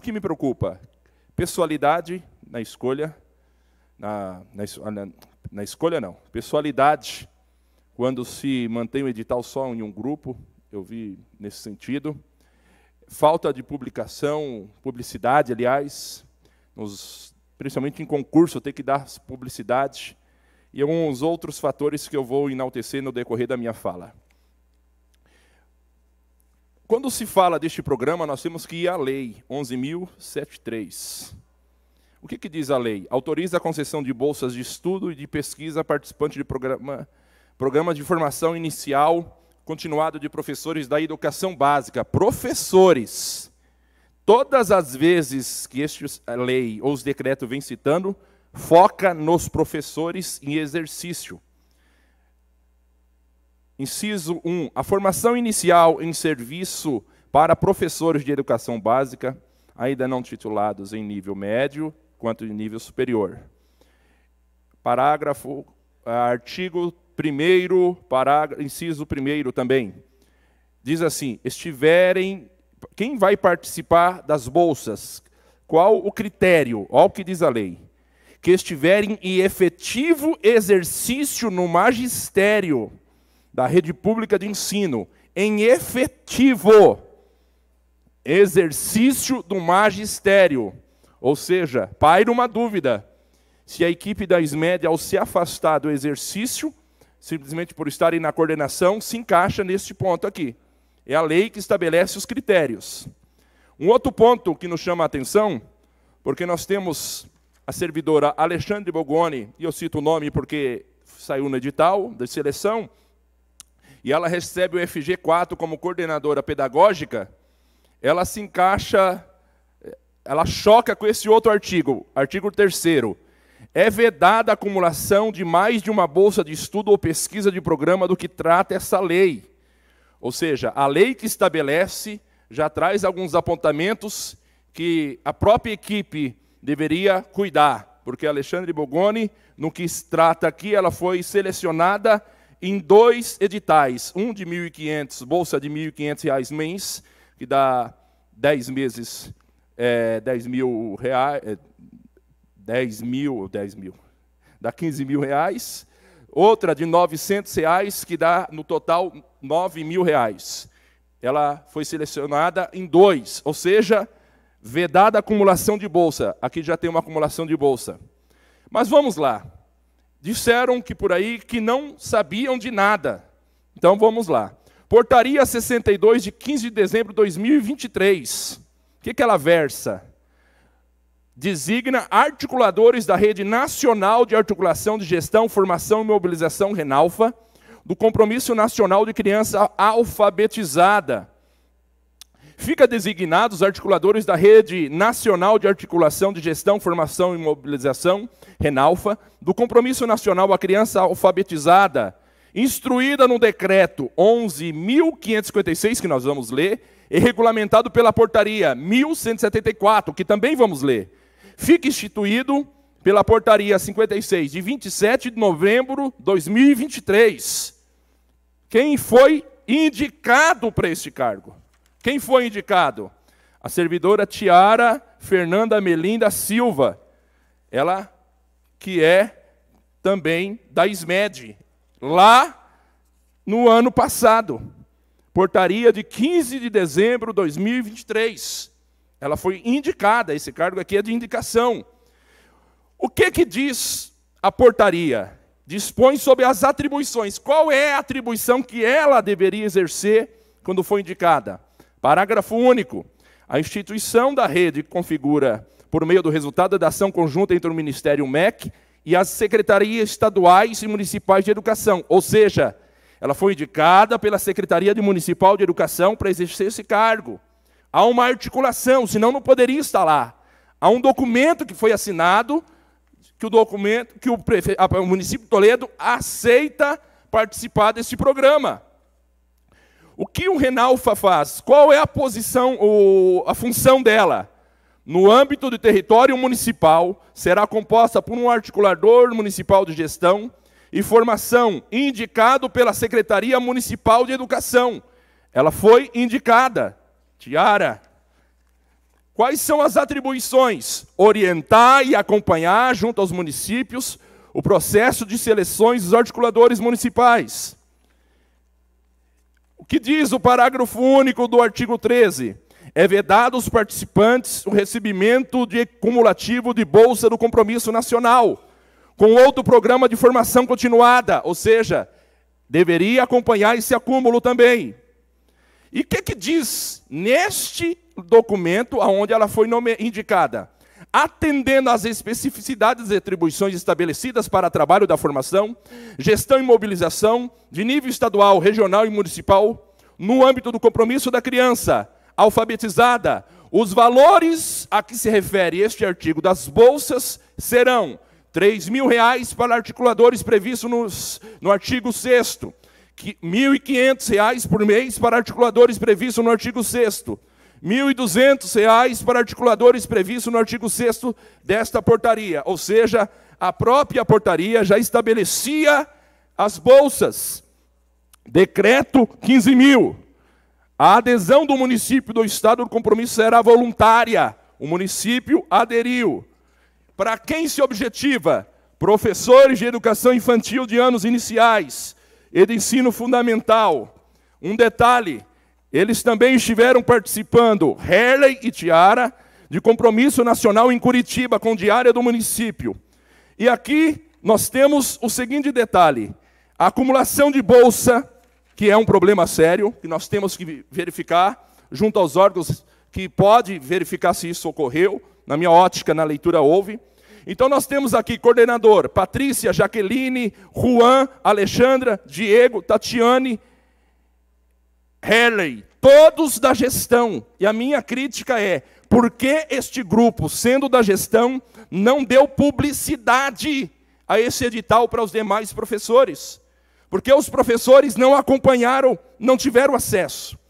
O que me preocupa? Pessoalidade na escolha, na, na, na escolha não, pessoalidade, quando se mantém o edital só em um grupo, eu vi nesse sentido. Falta de publicação, publicidade, aliás, nos, principalmente em concurso, ter que dar publicidade, e alguns outros fatores que eu vou enaltecer no decorrer da minha fala. Quando se fala deste programa, nós temos que ir à lei 11.073. O que, que, diz a lei? Autoriza a concessão de bolsas de estudo e de pesquisa a participantes de programa, programas de formação inicial continuada de professores da educação básica. Professores, todas as vezes que esta lei ou os decretos vêm citando, foca nos professores em exercício. Inciso 1. A formação inicial em serviço para professores de educação básica, ainda não titulados em nível médio quanto em nível superior. Parágrafo, ah, artigo 1, inciso 1 também. Diz assim: estiverem. Quem vai participar das bolsas? Qual o critério? Olha o que diz a lei. Que estiverem em efetivo exercício no magistério da rede pública de ensino em efetivo exercício do magistério. Ou seja, paira uma dúvida. Se a equipe da SMED, ao se afastar do exercício, simplesmente por estarem na coordenação, se encaixa neste ponto aqui. É a lei que estabelece os critérios. Um outro ponto que nos chama a atenção, porque nós temos a servidora Alexandre Bogoni, e eu cito o nome porque saiu no edital de seleção, e ela recebe o FG4 como coordenadora pedagógica, ela se encaixa, ela choca com esse outro artigo, artigo 3 é vedada a acumulação de mais de uma bolsa de estudo ou pesquisa de programa do que trata essa lei. Ou seja, a lei que estabelece já traz alguns apontamentos que a própria equipe deveria cuidar, porque Alexandre Bogoni, no que se trata aqui, ela foi selecionada em dois editais, um de 1.500, bolsa de 1.500 reais mês, que dá 10 meses, é, 10 mil reais, é, 10 mil, 10 mil, dá 15 mil reais, outra de 900 reais, que dá no total 9 mil reais. Ela foi selecionada em dois, ou seja, vedada acumulação de bolsa. Aqui já tem uma acumulação de bolsa. Mas vamos lá disseram que por aí que não sabiam de nada. Então vamos lá. Portaria 62 de 15 de dezembro de 2023. O que, que ela versa? Designa articuladores da Rede Nacional de Articulação de Gestão, Formação e Mobilização Renalfa, do Compromisso Nacional de Criança Alfabetizada Fica designados os articuladores da Rede Nacional de Articulação de Gestão, Formação e Mobilização, RENALFA, do Compromisso Nacional à Criança Alfabetizada, instruída no decreto 11.556, que nós vamos ler, e regulamentado pela portaria 1174, que também vamos ler. Fica instituído pela portaria 56 de 27 de novembro de 2023. Quem foi indicado para este cargo? Quem foi indicado? A servidora Tiara Fernanda Melinda Silva, ela que é também da SMED, lá no ano passado, portaria de 15 de dezembro de 2023. Ela foi indicada, esse cargo aqui é de indicação. O que que diz a portaria? Dispõe sobre as atribuições. Qual é a atribuição que ela deveria exercer quando foi indicada? Parágrafo único. A instituição da rede configura, por meio do resultado da ação conjunta entre o Ministério MEC e as secretarias estaduais e municipais de educação, ou seja, ela foi indicada pela Secretaria de Municipal de Educação para exercer esse cargo. Há uma articulação, senão não poderia estar lá. Há um documento que foi assinado, que o documento que o, prefe... o município de Toledo aceita participar desse programa. O que um renalfa faz? Qual é a posição, a função dela? No âmbito do território municipal, será composta por um articulador municipal de gestão e formação indicado pela Secretaria Municipal de Educação. Ela foi indicada. Tiara. Quais são as atribuições? Orientar e acompanhar, junto aos municípios, o processo de seleções dos articuladores municipais que diz o parágrafo único do artigo 13? É vedado aos participantes o recebimento de cumulativo de bolsa do compromisso nacional, com outro programa de formação continuada, ou seja, deveria acompanhar esse acúmulo também. E o que, que diz neste documento aonde ela foi indicada? atendendo às especificidades e atribuições estabelecidas para trabalho da formação, gestão e mobilização de nível estadual, regional e municipal, no âmbito do compromisso da criança alfabetizada, os valores a que se refere este artigo das bolsas serão R$ reais para articuladores previsto nos, no artigo 6 R$ 1.500 por mês para articuladores previsto no artigo 6 R$ 1.200 para articuladores previsto no artigo 6 desta portaria. Ou seja, a própria portaria já estabelecia as bolsas. Decreto 15 mil. A adesão do município do estado do compromisso era voluntária. O município aderiu. Para quem se objetiva? Professores de educação infantil de anos iniciais e de ensino fundamental. Um detalhe: eles também estiveram participando, Herley e Tiara, de compromisso nacional em Curitiba, com diária do município. E aqui nós temos o seguinte detalhe: a acumulação de bolsa, que é um problema sério, que nós temos que verificar, junto aos órgãos que pode verificar se isso ocorreu, na minha ótica, na leitura houve. Então nós temos aqui coordenador Patrícia, Jaqueline, Juan, Alexandra, Diego, Tatiane, Haley, todos da gestão. E a minha crítica é: por que este grupo, sendo da gestão, não deu publicidade a esse edital para os demais professores? Porque os professores não acompanharam, não tiveram acesso.